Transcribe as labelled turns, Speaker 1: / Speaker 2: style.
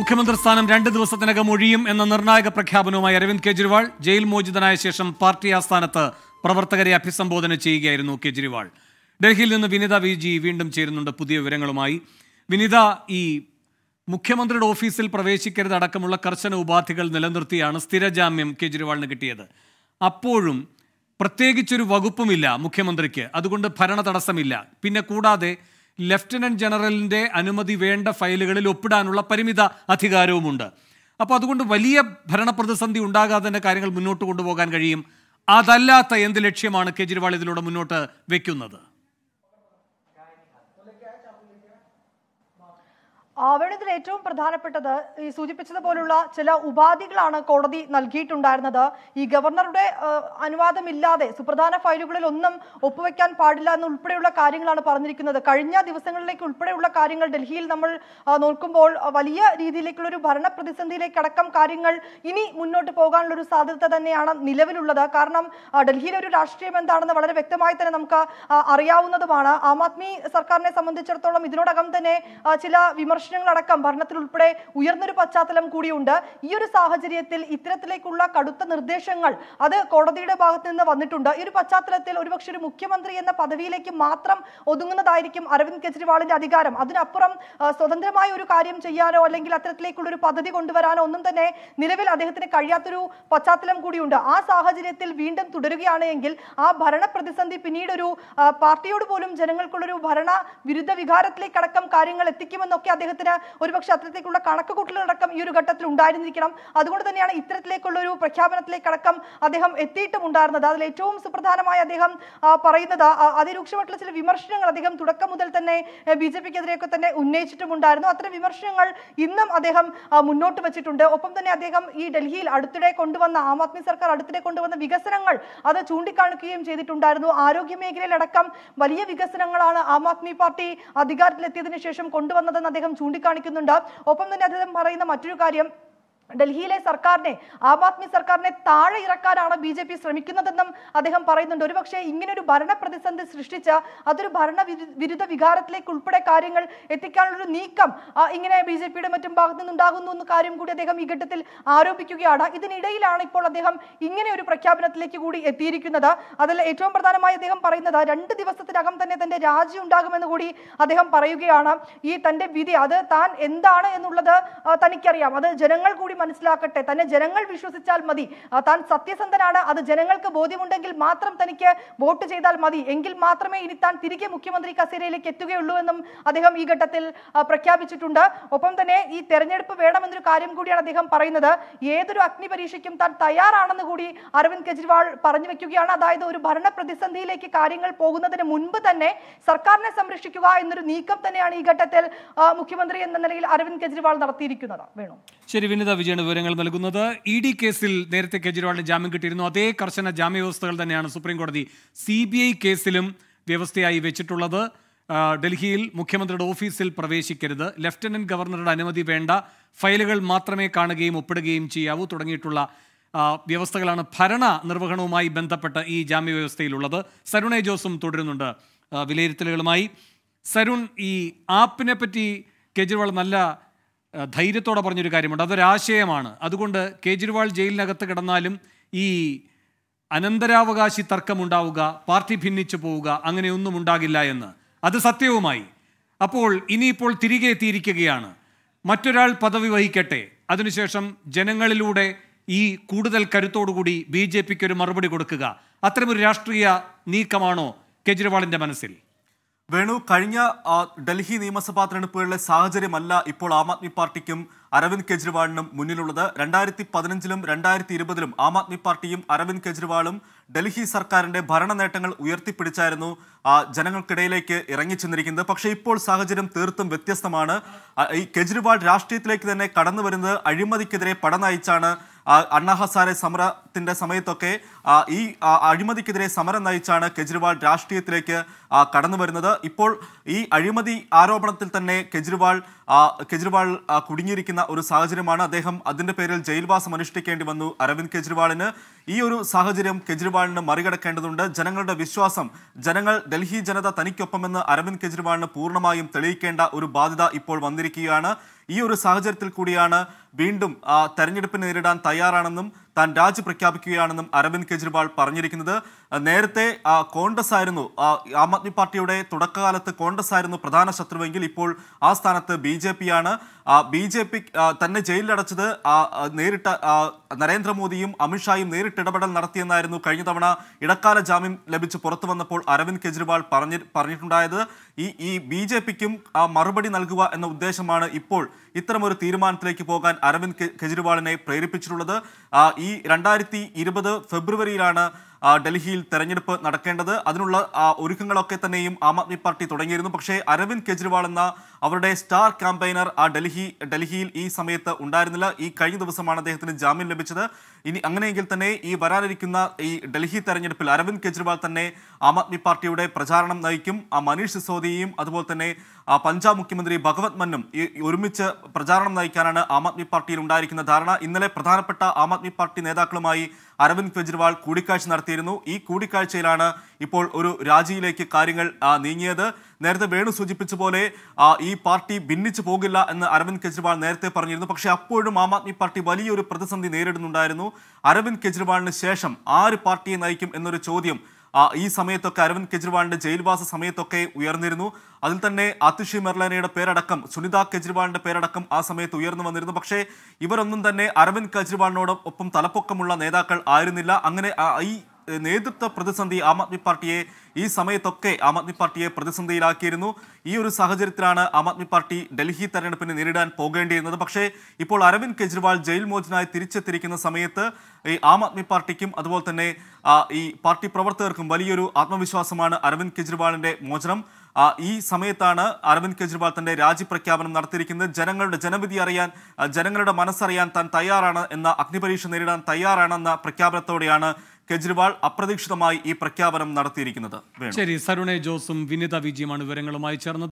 Speaker 1: മുഖ്യമന്ത്രി സ്ഥാനം രണ്ട് ദിവസത്തിനകം ഒഴിയും എന്ന നിർണായക പ്രഖ്യാപനവുമായി അരവിന്ദ് കെജ്രിവാൾ ജയിൽ മോചിതനായ ശേഷം പാർട്ടി ആസ്ഥാനത്ത് പ്രവർത്തകരെ അഭിസംബോധന ചെയ്യുകയായിരുന്നു കെജ്രിവാൾ ഡൽഹിയിൽ നിന്ന് വിനിത വി ജി വീണ്ടും ചേരുന്നുണ്ട് പുതിയ വിവരങ്ങളുമായി വിനിത ഈ മുഖ്യമന്ത്രിയുടെ ഓഫീസിൽ പ്രവേശിക്കരുത് അടക്കമുള്ള കർശന ഉപാധികൾ നിലനിർത്തിയാണ് സ്ഥിരജാമ്യം കെജ്രിവാളിന് കിട്ടിയത് അപ്പോഴും പ്രത്യേകിച്ചൊരു വകുപ്പുമില്ല മുഖ്യമന്ത്രിക്ക് അതുകൊണ്ട് ഭരണ തടസ്സമില്ല പിന്നെ കൂടാതെ ലെഫ്റ്റനന്റ് ജനറലിൻ്റെ അനുമതി വേണ്ട ഫയലുകളിൽ ഒപ്പിടാനുള്ള പരിമിത അധികാരവുമുണ്ട് അപ്പോൾ അതുകൊണ്ട് വലിയ ഭരണപ്രതിസന്ധി ഉണ്ടാകാതെ തന്നെ കാര്യങ്ങൾ മുന്നോട്ട് കൊണ്ടുപോകാൻ കഴിയും അതല്ലാത്ത എന്ത് ലക്ഷ്യമാണ് കേജ്രിവാൾ ഇതിലൂടെ മുന്നോട്ട് വെക്കുന്നത്
Speaker 2: വേണുതിൽ ഏറ്റവും പ്രധാനപ്പെട്ടത് ഈ സൂചിപ്പിച്ചതുപോലുള്ള ചില ഉപാധികളാണ് കോടതി നൽകിയിട്ടുണ്ടായിരുന്നത് ഈ ഗവർണറുടെ അനുവാദമില്ലാതെ സുപ്രധാന ഫയലുകളിൽ ഒന്നും ഒപ്പുവെക്കാൻ പാടില്ല എന്ന് ഉൾപ്പെടെയുള്ള കാര്യങ്ങളാണ് പറഞ്ഞിരിക്കുന്നത് കഴിഞ്ഞ ദിവസങ്ങളിലേക്ക് ഉൾപ്പെടെയുള്ള കാര്യങ്ങൾ ഡൽഹിയിൽ നമ്മൾ നോക്കുമ്പോൾ വലിയ രീതിയിലേക്കുള്ള ഒരു ഭരണ പ്രതിസന്ധിയിലേക്കടക്കം കാര്യങ്ങൾ ഇനി മുന്നോട്ട് പോകാനുള്ള ഒരു സാധ്യത തന്നെയാണ് നിലവിലുള്ളത് കാരണം ഡൽഹിയിലെ ഒരു രാഷ്ട്രീയം എന്താണെന്ന് വളരെ വ്യക്തമായി തന്നെ നമുക്ക് അറിയാവുന്നതുമാണ് ആം ആദ്മി സർക്കാരിനെ സംബന്ധിച്ചിടത്തോളം ഇതിനോടകം തന്നെ ചില വിമർശ പ്രശ്നങ്ങളടക്കം ഭരണത്തിൽ ഉൾപ്പെടെ ഉയർന്നൊരു പശ്ചാത്തലം കൂടിയുണ്ട് ഈ ഒരു സാഹചര്യത്തിൽ ഇത്തരത്തിലേക്കുള്ള കടുത്ത നിർദ്ദേശങ്ങൾ അത് കോടതിയുടെ ഭാഗത്ത് നിന്ന് വന്നിട്ടുണ്ട് ഈ ഒരു പശ്ചാത്തലത്തിൽ ഒരുപക്ഷെ ഒരു മുഖ്യമന്ത്രി എന്ന പദവിയിലേക്ക് മാത്രം ഒതുങ്ങുന്നതായിരിക്കും അരവിന്ദ് കെജ്രിവാളിന്റെ അധികാരം അതിനപ്പുറം സ്വതന്ത്രമായ ഒരു കാര്യം ചെയ്യാനോ അല്ലെങ്കിൽ അത്തരത്തിലേക്കുള്ള ഒരു പദ്ധതി കൊണ്ടുവരാനോ ഒന്നും തന്നെ നിലവിൽ അദ്ദേഹത്തിന് കഴിയാത്തൊരു പശ്ചാത്തലം കൂടിയുണ്ട് ആ സാഹചര്യത്തിൽ വീണ്ടും തുടരുകയാണ് എങ്കിൽ ആ ഭരണ പ്രതിസന്ധി പിന്നീട് ഒരു പാർട്ടിയോട് പോലും ജനങ്ങൾക്കുള്ളൊരു ഭരണ വിരുദ്ധ വികാരത്തിലേക്കടക്കം കാര്യങ്ങൾ എത്തിക്കുമെന്നൊക്കെ അദ്ദേഹത്തിന് അദ്ദേഹത്തിന് ഒരുപക്ഷെ അത്തരത്തിലേക്കുള്ള കണക്ക് കൂട്ടലടക്കം ഈ ഒരു ഘട്ടത്തിൽ ഉണ്ടായിരുന്നിരിക്കണം അതുകൊണ്ട് തന്നെയാണ് ഇത്തരത്തിലേക്കുള്ള ഒരു പ്രഖ്യാപനത്തിലേക്കടക്കം അദ്ദേഹം എത്തിയിട്ടും ഉണ്ടായിരുന്നത് അതിൽ ഏറ്റവും സുപ്രധാനമായ അദ്ദേഹം പറയുന്നത് അതിരൂക്ഷമായിട്ടുള്ള ചില വിമർശനങ്ങൾ അദ്ദേഹം തുടക്കം മുതൽ തന്നെ ബി ജെ പിക്കെതിരെയൊക്കെ തന്നെ ഉന്നയിച്ചിട്ടുമുണ്ടായിരുന്നു അത്തരം വിമർശനങ്ങൾ ഇന്നും അദ്ദേഹം മുന്നോട്ട് വെച്ചിട്ടുണ്ട് ഒപ്പം തന്നെ അദ്ദേഹം ഈ ഡൽഹിയിൽ അടുത്തിടെ കൊണ്ടുവന്ന ആം ആദ്മി സർക്കാർ അടുത്തിടെ കൊണ്ടുവന്ന വികസനങ്ങൾ അത് ചൂണ്ടിക്കാണിക്കുകയും ചെയ്തിട്ടുണ്ടായിരുന്നു ആരോഗ്യ മേഖലയിലടക്കം വലിയ വികസനങ്ങളാണ് ആം ആദ്മി പാർട്ടി അധികാരത്തിലെത്തിയതിനു ശേഷം കൊണ്ടുവന്നതെന്ന് അദ്ദേഹം ചൂണ്ടിക്കാണിക്കുന്നുണ്ട് ഒപ്പം തന്നെ അദ്ദേഹം പറയുന്ന മറ്റൊരു കാര്യം ഡൽഹിയിലെ സർക്കാരിനെ ആം ആദ്മി സർക്കാരിനെ താഴെ ഇറക്കാനാണ് ബി ജെ പി ശ്രമിക്കുന്നതെന്നും അദ്ദേഹം പറയുന്നുണ്ട് ഒരുപക്ഷെ ഇങ്ങനെ ഒരു ഭരണ പ്രതിസന്ധി സൃഷ്ടിച്ച അതൊരു ഭരണ വിരുദ്ധ വികാരത്തിലേക്ക് ഉൾപ്പെടെ കാര്യങ്ങൾ എത്തിക്കാനുള്ളൊരു നീക്കം ഇങ്ങനെ ബി ജെ പിയുടെ മറ്റും ഭാഗത്തു നിന്നുണ്ടാകുന്നു എന്ന കാര്യം കൂടി അദ്ദേഹം ഈ ഘട്ടത്തിൽ ആരോപിക്കുകയാണ് ഇതിനിടയിലാണ് ഇപ്പോൾ അദ്ദേഹം ഇങ്ങനെ ഒരു പ്രഖ്യാപനത്തിലേക്ക് കൂടി എത്തിയിരിക്കുന്നത് അതിൽ ഏറ്റവും പ്രധാനമായി അദ്ദേഹം പറയുന്നത് രണ്ട് ദിവസത്തിനകം തന്നെ തന്റെ രാജി ഉണ്ടാകുമെന്ന് കൂടി അദ്ദേഹം പറയുകയാണ് ഈ തന്റെ വിധി അത് താൻ എന്താണ് എന്നുള്ളത് തനിക്കറിയാം അത് ജനങ്ങൾ കൂടി മനസ്സിലാക്കട്ടെ തന്നെ ജനങ്ങൾ വിശ്വസിച്ചാൽ മതി താൻ സത്യസന്ധനാണ് അത് ജനങ്ങൾക്ക് ബോധ്യമുണ്ടെങ്കിൽ മാത്രം തനിക്ക് വോട്ട് ചെയ്താൽ മതി എങ്കിൽ മാത്രമേ ഇനി താൻ തിരികെ മുഖ്യമന്ത്രി കസേരയിലേക്ക് എത്തുകയുള്ളൂ എന്നും അദ്ദേഹം ഈ ഘട്ടത്തിൽ പ്രഖ്യാപിച്ചിട്ടുണ്ട് ഒപ്പം തന്നെ ഈ തെരഞ്ഞെടുപ്പ് വേണമെന്നൊരു കാര്യം കൂടിയാണ് അദ്ദേഹം പറയുന്നത് ഏതൊരു അഗ്നി പരീക്ഷയ്ക്കും താൻ തയ്യാറാണെന്ന് കൂടി അരവിന്ദ് കെജ്രിവാൾ പറഞ്ഞു വെക്കുകയാണ് അതായത് ഒരു ഭരണ പ്രതിസന്ധിയിലേക്ക് കാര്യങ്ങൾ പോകുന്നതിന് മുൻപ് തന്നെ സർക്കാരിനെ സംരക്ഷിക്കുക എന്നൊരു നീക്കം തന്നെയാണ് ഈ ഘട്ടത്തിൽ മുഖ്യമന്ത്രി എന്ന നിലയിൽ അരവിന്ദ് കെജ്രിവാൾ നടത്തിയിരിക്കുന്നത് വേണു
Speaker 1: ശരി വിനിത ബാനർജിയാണ് വിവരങ്ങൾ നൽകുന്നത് ഇ ഡി കേസിൽ നേരത്തെ കെജ്രിവാളിന് ജാമ്യം കിട്ടിയിരുന്നു അതേ കർശന ജാമ്യ വ്യവസ്ഥകൾ തന്നെയാണ് സുപ്രീം കോടതി സി ബി ഐ കേസിലും വ്യവസ്ഥയായി വെച്ചിട്ടുള്ളത് ഡൽഹിയിൽ മുഖ്യമന്ത്രിയുടെ ഓഫീസിൽ പ്രവേശിക്കരുത് ലഫ്റ്റനന്റ് ഗവർണറുടെ അനുമതി വേണ്ട ഫയലുകൾ മാത്രമേ കാണുകയും ഒപ്പിടുകയും ചെയ്യാവൂ തുടങ്ങിയിട്ടുള്ള വ്യവസ്ഥകളാണ് ഭരണ നിർവഹണവുമായി ബന്ധപ്പെട്ട് ഈ ജാമ്യ വ്യവസ്ഥയിലുള്ളത് സരുണെ ജോസും തുടരുന്നുണ്ട് വിലയിരുത്തലുകളുമായി സരുൺ ഈ ആപ്പിനെ പറ്റി കെജ്രിവാൾ നല്ല ധൈര്യത്തോടെ പറഞ്ഞൊരു കാര്യമുണ്ട് അതൊരാശയമാണ് അതുകൊണ്ട് കേജ്രിവാൾ ജയിലിനകത്ത് കിടന്നാലും ഈ അനന്തരാവകാശി തർക്കമുണ്ടാവുക പാർട്ടി ഭിന്നിച്ചു പോവുക അങ്ങനെയൊന്നും ഉണ്ടാകില്ല എന്ന് അത് സത്യവുമായി അപ്പോൾ ഇനിയിപ്പോൾ തിരികെ എത്തിയിരിക്കുകയാണ് മറ്റൊരാൾ പദവി വഹിക്കട്ടെ അതിനുശേഷം ജനങ്ങളിലൂടെ ഈ കൂടുതൽ കരുത്തോടുകൂടി ബി ജെ പിക്ക് ഒരു
Speaker 3: മറുപടി കൊടുക്കുക അത്തരമൊരു രാഷ്ട്രീയ നീക്കമാണോ കെജ്രിവാളിൻ്റെ മനസ്സിൽ വേണു കഴിഞ്ഞ ഡൽഹി നിയമസഭാ തെരഞ്ഞെടുപ്പുകളിലെ സാഹചര്യമല്ല ഇപ്പോൾ ആം ആദ്മി പാർട്ടിക്കും അരവിന്ദ് കെജ്രിവാളിനും മുന്നിലുള്ളത് രണ്ടായിരത്തി പതിനഞ്ചിലും രണ്ടായിരത്തി ഇരുപതിലും ആം ആദ്മി പാർട്ടിയും അരവിന്ദ് കെജ്രിവാളും ഡൽഹി സർക്കാരിന്റെ ഭരണ നേട്ടങ്ങൾ ഉയർത്തിപ്പിടിച്ചായിരുന്നു ജനങ്ങൾക്കിടയിലേക്ക് ഇറങ്ങിച്ചെന്നിരിക്കുന്നത് പക്ഷേ ഇപ്പോൾ സാഹചര്യം തീർത്തും വ്യത്യസ്തമാണ് ഈ കെജ്രിവാൾ രാഷ്ട്രീയത്തിലേക്ക് തന്നെ കടന്നു വരുന്നത് അഴിമതിക്കെതിരെ പടനയിച്ചാണ് നയിച്ചാണ് അണ്ണാഹസാരെ സമരത്തിന്റെ സമയത്തൊക്കെ ഈ അഴിമതിക്കെതിരെ സമരം നയിച്ചാണ് കെജ്രിവാൾ രാഷ്ട്രീയത്തിലേക്ക് കടന്നു വരുന്നത് ഇപ്പോൾ ഈ അഴിമതി ആരോപണത്തിൽ തന്നെ കെജ്രിവാൾ കെജ്രിവാൾ കുടുങ്ങിയിരിക്കുന്ന ഒരു സാഹചര്യമാണ് അദ്ദേഹം അതിന്റെ പേരിൽ ജയിൽവാസം അനുഷ്ഠിക്കേണ്ടി വന്നു അരവിന്ദ് കെജ്രിവാളിന് ഈ ഒരു സാഹചര്യം കെജ്രിവാളിന് മറികടക്കേണ്ടതുണ്ട് ജനങ്ങളുടെ വിശ്വാസം ജനങ്ങൾ ഡൽഹി ജനത തനിക്കൊപ്പമെന്ന് അരവിന്ദ് കെജ്രിവാളിന് പൂർണ്ണമായും തെളിയിക്കേണ്ട ഒരു ബാധ്യത ഇപ്പോൾ വന്നിരിക്കുകയാണ് ഈ ഒരു സാഹചര്യത്തിൽ കൂടിയാണ് വീണ്ടും തെരഞ്ഞെടുപ്പ് നേരിടാൻ തയ്യാറാണെന്നും താൻ രാജി പ്രഖ്യാപിക്കുകയാണെന്നും അരവിന്ദ് കെജ്രിവാൾ പറഞ്ഞിരിക്കുന്നത് നേരത്തെ കോൺഗ്രസ് ആയിരുന്നു ആം ആദ്മി പാർട്ടിയുടെ തുടക്കകാലത്ത് കോൺഗ്രസ് ആയിരുന്നു പ്രധാന ശത്രുവെങ്കിൽ ഇപ്പോൾ ആ സ്ഥാനത്ത് ബി ജെ പി ആണ് ബി ജെ പി തന്നെ ജയിലിലടച്ചത് നേരിട്ട നരേന്ദ്രമോദിയും അമിത്ഷായും നേരിട്ട് ഇടപെടൽ നടത്തിയെന്നായിരുന്നു കഴിഞ്ഞ തവണ ഇടക്കാല ജാമ്യം ലഭിച്ച് പുറത്തു വന്നപ്പോൾ അരവിന്ദ് കെജ്രിവാൾ പറഞ്ഞ പറഞ്ഞിട്ടുണ്ടായത് ഈ ഈ ബി ജെ പിക്കും മറുപടി നൽകുക എന്ന ഉദ്ദേശമാണ് ഇപ്പോൾ ഇത്തരമൊരു തീരുമാനത്തിലേക്ക് പോകാൻ അരവിന്ദ് കെജ്രിവാളിനെ പ്രേരിപ്പിച്ചിട്ടുള്ളത് ഈ രണ്ടായിരത്തി ഫെബ്രുവരിയിലാണ് ഡൽഹിയിൽ തെരഞ്ഞെടുപ്പ് നടക്കേണ്ടത് അതിനുള്ള ഒരുക്കങ്ങളൊക്കെ തന്നെയും ആം ആദ്മി പാർട്ടി തുടങ്ങിയിരുന്നു പക്ഷേ അരവിന്ദ് കെജ്രിവാൾ എന്ന അവരുടെ സ്റ്റാർ ക്യാമ്പയിനർ ആ ഡൽഹി ഡൽഹിയിൽ ഈ സമയത്ത് ഉണ്ടായിരുന്നില്ല ഈ കഴിഞ്ഞ ദിവസമാണ് അദ്ദേഹത്തിന് ജാമ്യം ലഭിച്ചത് ഇനി അങ്ങനെയെങ്കിൽ തന്നെ ഈ വരാനിരിക്കുന്ന ഈ ഡൽഹി തെരഞ്ഞെടുപ്പിൽ അരവിന്ദ് കെജ്രിവാൾ തന്നെ ആം ആദ്മി പാർട്ടിയുടെ പ്രചാരണം നയിക്കും ആ മനീഷ് സിസോദിയയും അതുപോലെ തന്നെ ആ പഞ്ചാബ് മുഖ്യമന്ത്രി ഭഗവത് മന്നും ഈ ഒരുമിച്ച് പ്രചാരണം നയിക്കാനാണ് ആം ആദ്മി പാർട്ടിയിൽ ഉണ്ടായിരിക്കുന്ന ധാരണ ഇന്നലെ പ്രധാനപ്പെട്ട ആം ആദ്മി പാർട്ടി നേതാക്കളുമായി അരവിന്ദ് കെജ്രിവാൾ കൂടിക്കാഴ്ച നടത്തിയിരുന്നു ഈ കൂടിക്കാഴ്ചയിലാണ് ഇപ്പോൾ ഒരു രാജിയിലേക്ക് കാര്യങ്ങൾ നീങ്ങിയത് നേരത്തെ വേണു സൂചിപ്പിച്ച പോലെ ഈ പാർട്ടി ഭിന്നിച്ചു പോകില്ല എന്ന് അരവിന്ദ് കെജ്രിവാൾ നേരത്തെ പറഞ്ഞിരുന്നു പക്ഷേ അപ്പോഴും ആം ആദ്മി പാർട്ടി വലിയൊരു പ്രതിസന്ധി നേരിടുന്നുണ്ടായിരുന്നു അരവിന്ദ് കെജ്രിവാളിന് ശേഷം ആര് പാർട്ടിയെ നയിക്കും എന്നൊരു ചോദ്യം ഈ സമയത്തൊക്കെ അരവിന്ദ് കെജ്രിവാളിന്റെ ജയിൽവാസ സമയത്തൊക്കെ ഉയർന്നിരുന്നു അതിൽ തന്നെ അതിഷി മെർലാനയുടെ പേരടക്കം സുനിത കെജ്രിവാളിന്റെ പേരടക്കം ആ സമയത്ത് ഉയർന്നു വന്നിരുന്നു പക്ഷേ ഇവരൊന്നും തന്നെ അരവിന്ദ് കെജ്രിവാളിനോടൊപ്പം തലപ്പൊക്കമുള്ള നേതാക്കൾ ആയിരുന്നില്ല അങ്ങനെ ഈ നേതൃത്വ പ്രതിസന്ധി ആം ആദ്മി പാർട്ടിയെ ഈ സമയത്തൊക്കെ ആം ആദ്മി പാർട്ടിയെ പ്രതിസന്ധിയിലാക്കിയിരുന്നു ഈ ഒരു സാഹചര്യത്തിലാണ് ആം ആദ്മി പാർട്ടി ഡൽഹി തെരഞ്ഞെടുപ്പിനെ നേരിടാൻ പോകേണ്ടിയിരുന്നത് പക്ഷേ ഇപ്പോൾ അരവിന്ദ് കെജ്രിവാൾ ജയിൽ മോചനായി തിരിച്ചെത്തിയിരിക്കുന്ന സമയത്ത് ഈ ആം ആദ്മി പാർട്ടിക്കും അതുപോലെ തന്നെ ഈ പാർട്ടി പ്രവർത്തകർക്കും വലിയൊരു ആത്മവിശ്വാസമാണ് അരവിന്ദ് കെജ്രിവാളിന്റെ മോചനം ഈ സമയത്താണ് അരവിന്ദ് കെജ്രിവാൾ തന്റെ പ്രഖ്യാപനം നടത്തിയിരിക്കുന്നത് ജനങ്ങളുടെ ജനവിധി അറിയാൻ ജനങ്ങളുടെ മനസ്സറിയാൻ താൻ തയ്യാറാണ് എന്ന അഗ്നിപരീക്ഷ നേരിടാൻ തയ്യാറാണെന്ന പ്രഖ്യാപനത്തോടെയാണ് കെജ്രിവാൾ അപ്രതീക്ഷിതമായി ഈ പ്രഖ്യാപനം നടത്തിയിരിക്കുന്നത്
Speaker 1: ശരി സരുണേ ജോസും വിനിത വിജയുമാണ് വിവരങ്ങളുമായി ചേർന്നത്